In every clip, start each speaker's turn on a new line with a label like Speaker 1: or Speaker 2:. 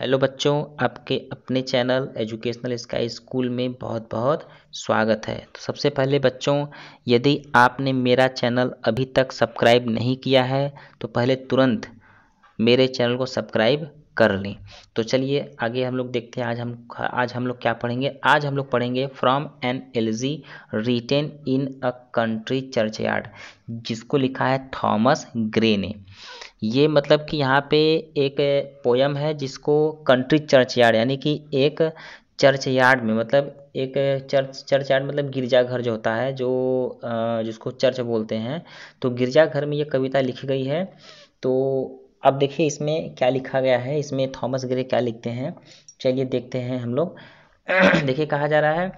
Speaker 1: hello बच्चों आपके अपने चैनल एजुकेशनल स्काई स्कूल में बहुत बहुत स्वागत है तो सबसे पहले बच्चों यदि आपने मेरा चैनल अभी तक सब्सक्राइब नहीं किया है तो पहले तुरंत मेरे चैनल को सब्सक्राइब कर लें तो चलिए आगे हम लोग देखते हैं आज हम आज हम लोग क्या पढ़ेंगे आज हम लोग पढ़ेंगे from an elegy written in a country churchyard जिसको लिखा है थॉमस ग्रे ने ये मतलब कि यहाँ पे एक पोयम है जिसको कंट्री चर्च यार्ड यानी कि एक चर्च यार्ड में मतलब एक चर्च चर्च यार्ड मतलब गिरजाघर जो होता है जो जिसको चर्च बोलते हैं तो गिरजाघर में ये कविता लिखी गई है तो अब देखिए इसमें क्या लिखा गया है इसमें थॉमस ग्रे क्या लिखते हैं चलिए देखते हैं हम लोग देखिए कहा जा रहा है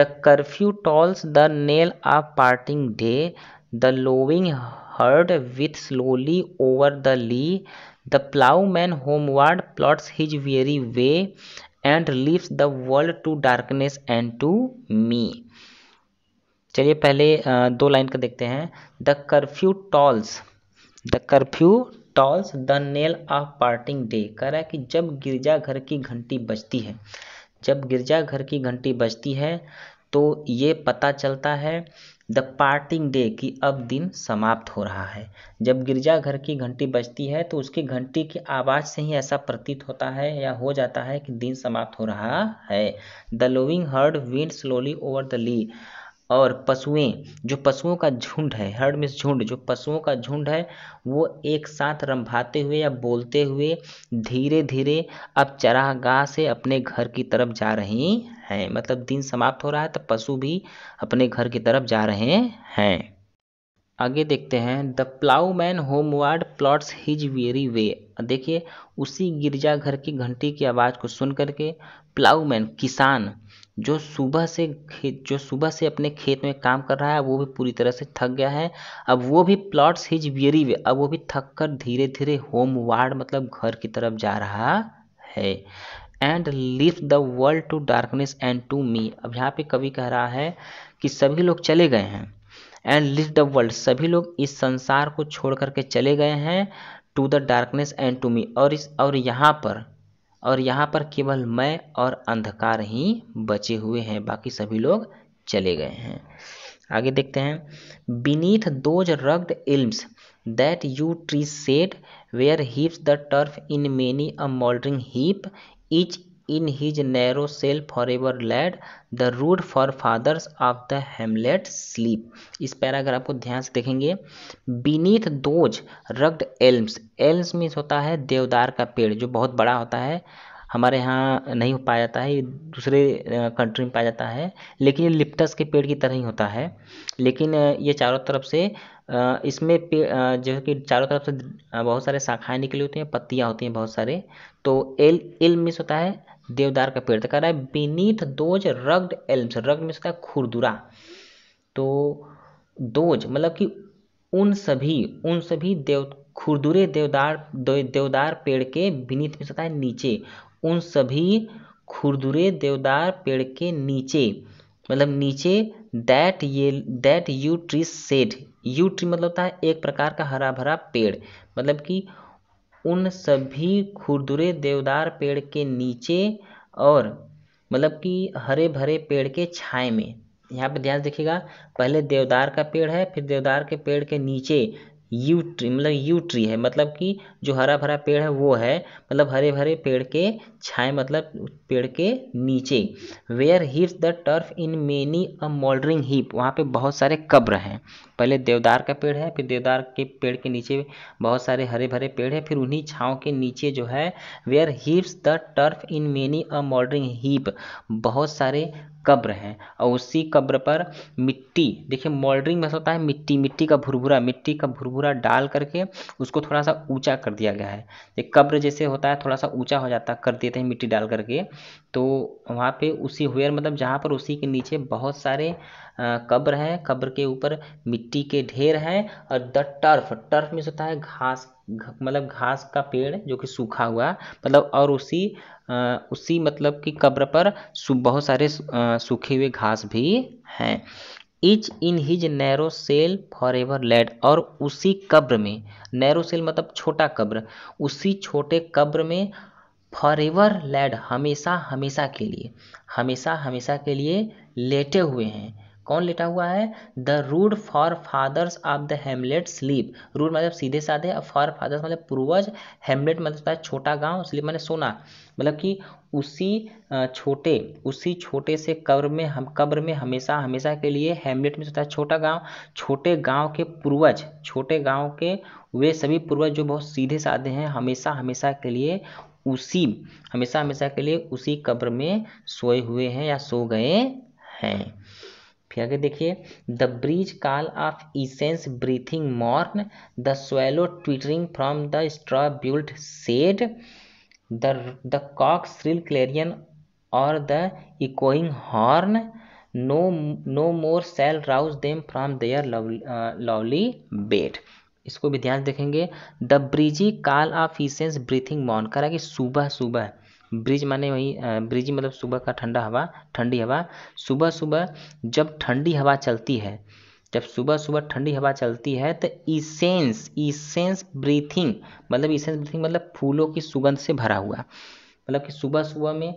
Speaker 1: the curfew tolls the knell of parting day the lowing herd with slowly over the lea the ploughman homeward plods his weary way and leaves the world to darkness and to me चलिए पहले दो line का देखते हैं the curfew tolls the curfew tolls the knell of parting day कह रहा है कि जब गिरजाघर की घंटी बजती है जब गिरजाघर की घंटी बजती है तो ये पता चलता है द पार्टिंग डे कि अब दिन समाप्त हो रहा है जब गिरजाघर की घंटी बजती है तो उसकी घंटी की आवाज़ से ही ऐसा प्रतीत होता है या हो जाता है कि दिन समाप्त हो रहा है the lowing herd wind slowly over the lea और पशुएं जो पशुओं का झुंड है हर्ड मिस झुंड जो पशुओं का झुंड है वो एक साथ रंभाते हुए या बोलते हुए धीरे धीरे अब चरागाह से अपने घर की तरफ जा रही हैं मतलब दिन समाप्त हो रहा है तो पशु भी अपने घर की तरफ जा रहे हैं आगे देखते हैं the ploughman homeward plods his weary way देखिए उसी गिरजाघर की घंटी की आवाज़ को सुन करके प्लाउ मैन किसान जो सुबह से खेत जो सुबह से अपने खेत में काम कर रहा है वो भी पूरी तरह से थक गया है अब वो भी प्लॉट्स हिज वियरी वे अब वो भी थक कर धीरे धीरे होम वार्ड मतलब घर की तरफ जा रहा है and leave the world to darkness and to me अब यहाँ पे कवि कह रहा है कि सभी लोग चले गए हैं एंड लिव द वर्ल्ड सभी लोग इस संसार को छोड़ करके चले गए हैं to the darkness and to me और इस और यहाँ पर और यहाँ पर केवल मैं और अंधकार ही बचे हुए हैं बाकी सभी लोग चले गए हैं आगे देखते हैं beneath those rugged elms that yew tree shade where heaps the turf in many a mouldering heap each in narrow cell for ever laid the rude forefathers of the hamlet sleep इस paragraph को ध्यान से देखेंगे beneath those rugged elms elms means होता है देवदार का पेड़ जो बहुत बड़ा होता है हमारे यहाँ नहीं पाया जाता है ये दूसरे कंट्री में पाया जाता है लेकिन ये लिप्टस के पेड़ की तरह ही होता है लेकिन ये चारों तरफ से इसमें जो है कि चारों तरफ से बहुत सारे शाखाएं निकली होती हैं पत्तियाँ होती हैं बहुत सारे तो एल एल मिस होता है देवदार का पेड़ कह रहा है beneath those rugged elms rugged में इसका खुरदुरा तो दोज मतलब कि उन सभी उन सभी देव खुरदुरे देवदार देवदार पेड़ के बीनीथ में सकता है नीचे उन सभी खुरदुरे देवदार पेड़ के नीचे मतलब नीचे दैट ये that yew tree shade yew tree मतलब होता है एक प्रकार का हरा भरा पेड़ मतलब कि उन सभी खुरदुरे देवदार पेड़ के नीचे और मतलब कि हरे भरे पेड़ के छाए में यहाँ पे ध्यान देखिएगा पहले देवदार का पेड़ है फिर देवदार के पेड़ के नीचे यू ट्री मतलब यू ट्री है मतलब कि जो हरा भरा पेड़ है वो है मतलब हरे भरे पेड़ के छाए मतलब पेड़ के नीचे where heaps the turf in many a mouldering heap वहाँ पे बहुत सारे कब्र हैं पहले देवदार का पेड़ है फिर देवदार के पेड़ के नीचे बहुत सारे हरे भरे पेड़ है फिर उन्हीं छाँव के नीचे जो है where heaps the turf in many a modern heap बहुत सारे कब्र हैं और उसी कब्र पर मिट्टी देखिए मॉडरिंग में होता है मिट्टी मिट्टी का भुरभुरा मिट्टी का भुरभुरा डाल करके उसको थोड़ा सा ऊंचा कर दिया गया है एक कब्र जैसे होता है थोड़ा सा ऊंचा हो जाता कर देते हैं मिट्टी डाल करके तो वहाँ पे उसी हुयर मतलब जहाँ पर उसी के नीचे बहुत सारे कब्र हैं कब्र के ऊपर मिट्टी के ढेर हैं और द टर्फ टर्फ में होता है घास मतलब घास का पेड़ जो कि सूखा हुआ मतलब और उसी आ, उसी मतलब कि कब्र पर बहुत सारे सूखे हुए घास भी हैं each in his narrow cell for ever laid और उसी कब्र में नैरो सेल मतलब छोटा कब्र उसी छोटे कब्र में फॉर एवर लैड हमेशा हमेशा के लिए हमेशा हमेशा के लिए लेटे हुए हैं कौन लेटा हुआ है the rude forefathers of the hamlet sleep rude मतलब सीधे साधे और फॉर फादर्स मतलब पूर्वज हेमलेट मतलब छोटा गांव स्लीप मैंने सोना मतलब कि उसी छोटे उसी छोटे से कब्र में हम कब्र में हमेशा हमेशा के लिए हेमलेट में होता है छोटा गांव छोटे गांव के पूर्वज छोटे गांव के वे सभी पूर्वज जो बहुत सीधे साधे हैं हमेशा हमेशा के लिए उसी हमेशा हमेशा के लिए उसी कब्र में सोए हुए हैं या सो गए हैं फिर आगे देखिए the breezy call of incense breathing morn the swallow twittering from the straw built shed the cock shrill clarion or the echoing horn no no more shall rouse them from their lovely bed इसको भी ध्यान देखेंगे the breezy call of incense breathing मॉन करा कि सुबह सुबह bridge माने वही ब्रिज मतलब सुबह का ठंडा हवा ठंडी हवा सुबह सुबह जब ठंडी हवा चलती है जब सुबह सुबह ठंडी हवा चलती है तो ईसेंस ईसेंस ब्रीथिंग मतलब ईसेंस ब्रीथिंग मतलब फूलों की सुगंध से भरा हुआ मतलब कि सुबह सुबह में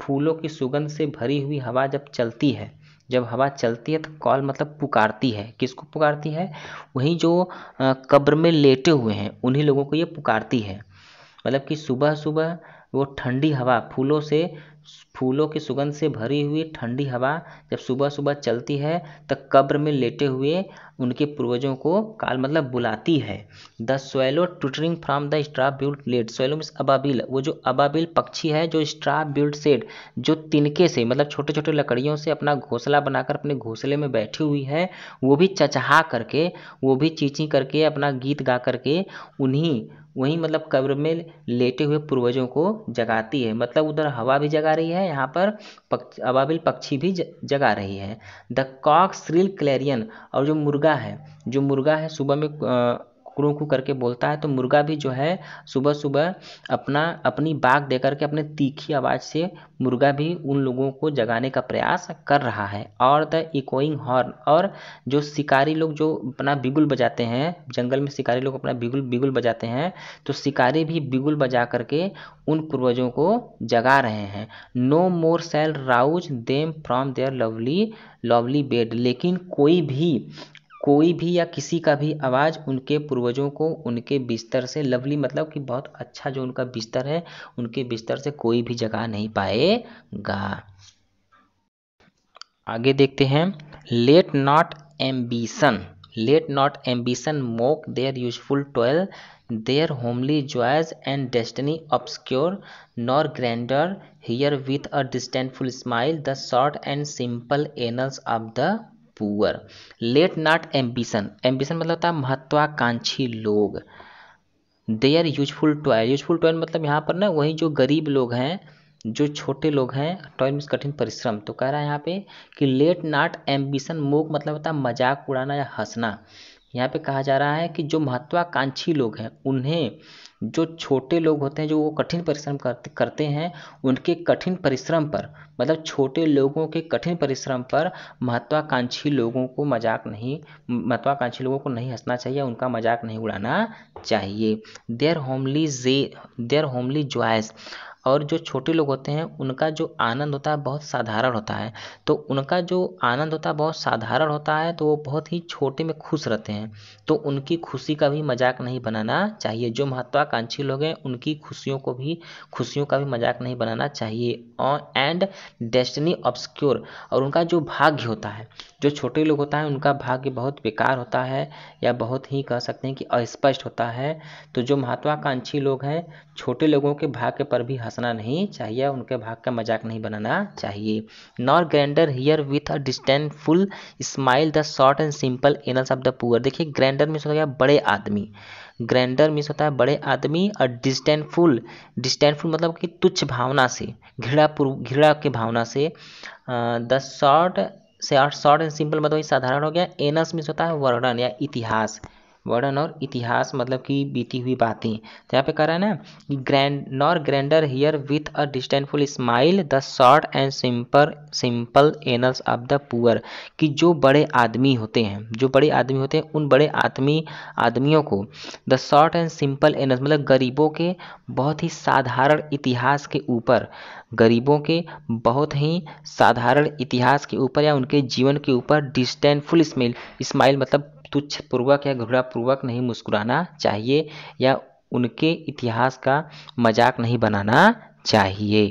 Speaker 1: फूलों की सुगंध से भरी हुई हवा जब चलती है जब हवा चलती है तो कॉल मतलब पुकारती है किसको पुकारती है वहीं जो कब्र में लेटे हुए हैं उन्हीं लोगों को ये पुकारती है मतलब कि सुबह सुबह वो ठंडी हवा फूलों से फूलों की सुगंध से भरी हुई ठंडी हवा जब सुबह सुबह चलती है तो कब्र में लेटे हुए उनके पूर्वजों को काल मतलब बुलाती है the swallow twittering from the straw built shed swallow means अबाबिल वो जो अबाबिल पक्षी है जो स्ट्रा ब्यूट सेड जो तिनके से मतलब छोटे छोटे लकड़ियों से अपना घोंसला बनाकर अपने घोंसले में बैठी हुई है वो भी चचहा करके वो भी चींची करके अपना गीत गा करके उन्हीं वहीं मतलब कब्र में लेटे हुए पूर्वजों को जगाती है मतलब उधर हवा भी जगा जगा रही है यहाँ पर पक्ष अबाबिल पक्षी भी जगा रही है द कॉक स्रिल क्लेरियन और जो मुर्गा है जो मुर्गा है सुबह में क्रू क्रू करके बोलता है तो मुर्गा भी जो है सुबह सुबह अपना अपनी बाग दे करके अपने तीखी आवाज़ से मुर्गा भी उन लोगों को जगाने का प्रयास कर रहा है और द इकोइंग हॉर्न और जो शिकारी लोग जो अपना बिगुल बजाते हैं जंगल में शिकारी लोग अपना बिगुल बिगुल बजाते हैं तो शिकारी भी बिगुल बजा करके उन पूर्वजों को जगा रहे हैं no more shall rouse them from their lovely lovely bed लेकिन कोई भी कोई भी या किसी का भी आवाज़ उनके पूर्वजों को उनके बिस्तर से लवली मतलब कि बहुत अच्छा जो उनका बिस्तर है उनके बिस्तर से कोई भी जगा नहीं पाएगा आगे देखते हैं let not ambition let not ambition mock their useful toil their homely joys and destiny obscure nor grandeur hear with a disdainful smile the short and simple annals of the poor let not ambition ambition मतलब होता है महत्वाकांक्षी लोग they are useful toy useful toy मतलब यहाँ पर ना वही जो गरीब लोग हैं जो छोटे लोग हैं टॉय मीन्स कठिन परिश्रम तो कह रहा है यहाँ पे कि लेट नॉट एम्बिशन मोक मतलब होता है मजाक उड़ाना या हंसना यहाँ पे कहा जा रहा है कि जो महत्वाकांक्षी लोग हैं उन्हें जो छोटे लोग होते हैं जो वो कठिन परिश्रम करते करते हैं उनके कठिन परिश्रम पर मतलब छोटे लोगों के कठिन परिश्रम पर महत्वाकांक्षी लोगों को मजाक नहीं महत्वाकांक्षी लोगों को नहीं हंसना चाहिए उनका मजाक नहीं उड़ाना चाहिए their homely J their homely joys और जो छोटे लोग होते हैं उनका जो आनंद होता है बहुत साधारण होता है तो उनका जो आनंद होता है बहुत साधारण होता है तो वो बहुत ही छोटे में खुश रहते हैं तो उनकी खुशी का भी मज़ाक नहीं बनाना चाहिए जो महत्वाकांक्षी लोग हैं उनकी खुशियों को भी खुशियों का भी मज़ाक नहीं बनाना चाहिए और एंड डेस्टनी ऑब्सक्योर और उनका जो भाग्य होता है जो छोटे लोग होता है उनका भाग्य बहुत बेकार होता है या बहुत ही कह सकते हैं कि अस्पष्ट होता है तो जो महत्वाकांक्षी लोग हैं छोटे लोगों के भाग्य पर भी हंसना नहीं चाहिए उनके भाग का मजाक नहीं बनाना चाहिए nor grandeur hear with a disdainful smile the short and simple annals of the poor देखिए ग्रैंडर मीन्स होता है बड़े आदमी ग्रैंडर मीन्स होता है बड़े आदमी और डिस्टेंटफुल डिस्टेंटफुल मतलब कि तुच्छ भावना से घृणा घृणा के भावना से द शॉर्ट से शॉर्ट एंड सिंपल मतलब साधारण हो गया एनस मीन्स होता है वर्णन या इतिहास वर्णन और इतिहास मतलब कि बीती हुई बातें तो यहाँ पे कह रहा है ना grand nor grandeur hear with a disdainful smile the short and simple simple annals of the poor कि जो बड़े आदमी होते हैं जो बड़े आदमी होते हैं उन बड़े आदमी आदमियों को the short and simple annals मतलब गरीबों के बहुत ही साधारण इतिहास के ऊपर गरीबों के बहुत ही साधारण इतिहास के ऊपर या उनके जीवन के ऊपर डिस्टेंटफुल स्मेल स्माइल मतलब पूर्वक या पूर्वक नहीं मुस्कुराना चाहिए या उनके इतिहास का मजाक नहीं बनाना चाहिए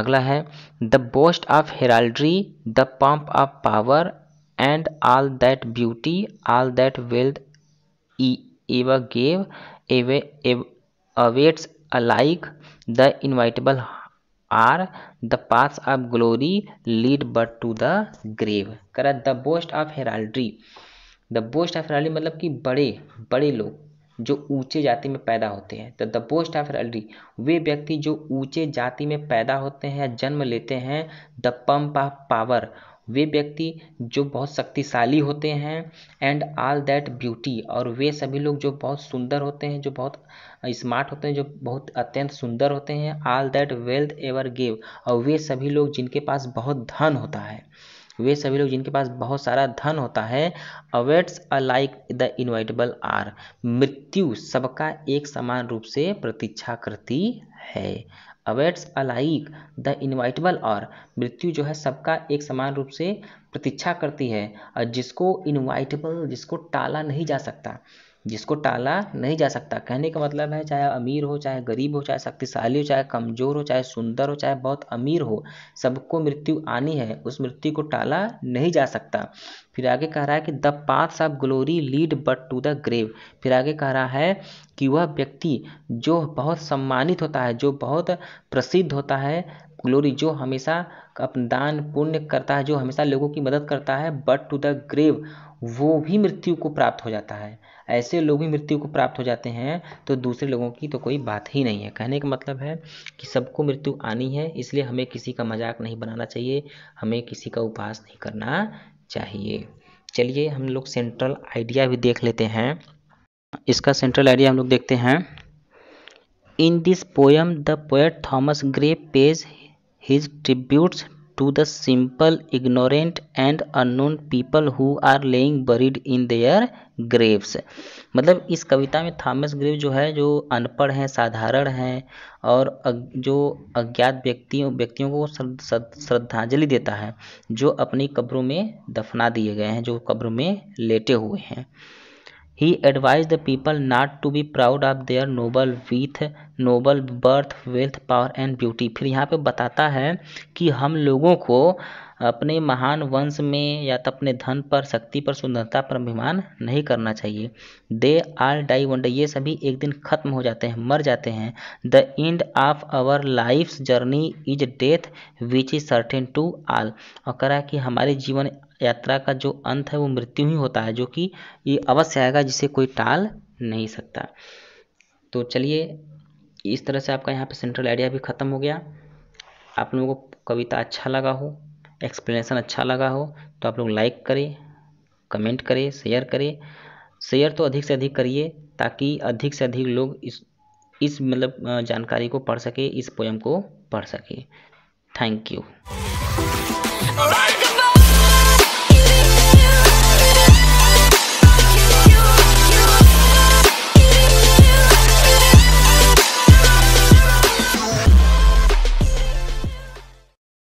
Speaker 1: अगला है the boast of heraldry the pomp of power and all that beauty all that wealth ever gave away awaits alike the inevitable hour the path of glory lead but to the grave कर the boast of heraldry the boast of rally मतलब कि बड़े बड़े लोग जो ऊँचे जाति में पैदा होते हैं तो द बोस्ट ऑफ रैली वे व्यक्ति जो ऊँचे जाति में पैदा होते हैं जन्म लेते हैं द पंप ऑफ पावर वे व्यक्ति जो बहुत शक्तिशाली होते हैं एंड ऑल दैट ब्यूटी और वे सभी लोग जो बहुत सुंदर होते हैं जो बहुत स्मार्ट होते हैं जो बहुत अत्यंत सुंदर होते हैं all that wealth ever gave और वे सभी लोग जिनके पास बहुत धन होता है वे सभी लोग जिनके पास बहुत सारा धन होता है awaits a like the inevitable hour मृत्यु सबका एक समान रूप से प्रतीक्षा करती है awaits a like the inevitable hour मृत्यु जो है सबका एक समान रूप से प्रतीक्षा करती है और जिसको इनवाइटेबल जिसको टाला नहीं जा सकता जिसको टाला नहीं जा सकता कहने का मतलब है चाहे अमीर हो चाहे गरीब हो चाहे शक्तिशाली हो चाहे कमज़ोर हो चाहे सुंदर हो चाहे बहुत अमीर हो सबको मृत्यु आनी है उस मृत्यु को टाला नहीं जा सकता फिर आगे कह रहा है कि the paths of glory lead but to the grave फिर आगे कह रहा है कि वह व्यक्ति जो बहुत सम्मानित होता है जो बहुत प्रसिद्ध होता है ग्लोरी जो हमेशा अपना दान पुण्य करता है जो हमेशा लोगों की मदद करता है बट टू द ग्रेव वो भी मृत्यु को प्राप्त हो जाता है ऐसे लोग भी मृत्यु को प्राप्त हो जाते हैं तो दूसरे लोगों की तो कोई बात ही नहीं है कहने का मतलब है कि सबको मृत्यु आनी है इसलिए हमें किसी का मजाक नहीं बनाना चाहिए हमें किसी का उपहास नहीं करना चाहिए चलिए हम लोग सेंट्रल आइडिया भी देख लेते हैं इसका सेंट्रल आइडिया हम लोग देखते हैं in this poem the poet Thomas Gray pays his tributes to the simple ignorant and unknown people who are lying buried in their graves मतलब इस कविता में थॉमस ग्रेव जो है जो अनपढ़ हैं साधारण हैं और जो अज्ञात व्यक्तियों व्यक्तियों को श्रद्धांजलि देता है जो अपनी कब्रों में दफना दिए गए हैं जो कब्र में लेटे हुए हैं he advise the people not to be proud of their noble with noble birth wealth power and beauty फिर यहाँ पे बताता है कि हम लोगों को अपने महान वंश में या तो अपने धन पर शक्ति पर सुंदरता पर अभिमान नहीं करना चाहिए दे आल डाई वन ये सभी एक दिन खत्म हो जाते हैं मर जाते हैं the end of our life journey is death which is certain to all और करा कि हमारे जीवन यात्रा का जो अंत है वो मृत्यु ही होता है जो कि ये अवश्य आएगा जिसे कोई टाल नहीं सकता तो चलिए इस तरह से आपका यहाँ पे सेंट्रल आइडिया भी ख़त्म हो गया आप लोगों को कविता अच्छा लगा हो एक्सप्लेनेशन अच्छा लगा हो तो आप लोग लाइक करें कमेंट करें शेयर करें शेयर तो अधिक से अधिक करिए ताकि अधिक से अधिक लोग इस इस मतलब जानकारी को पढ़ सके इस पोएम को पढ़ सके थैंक यू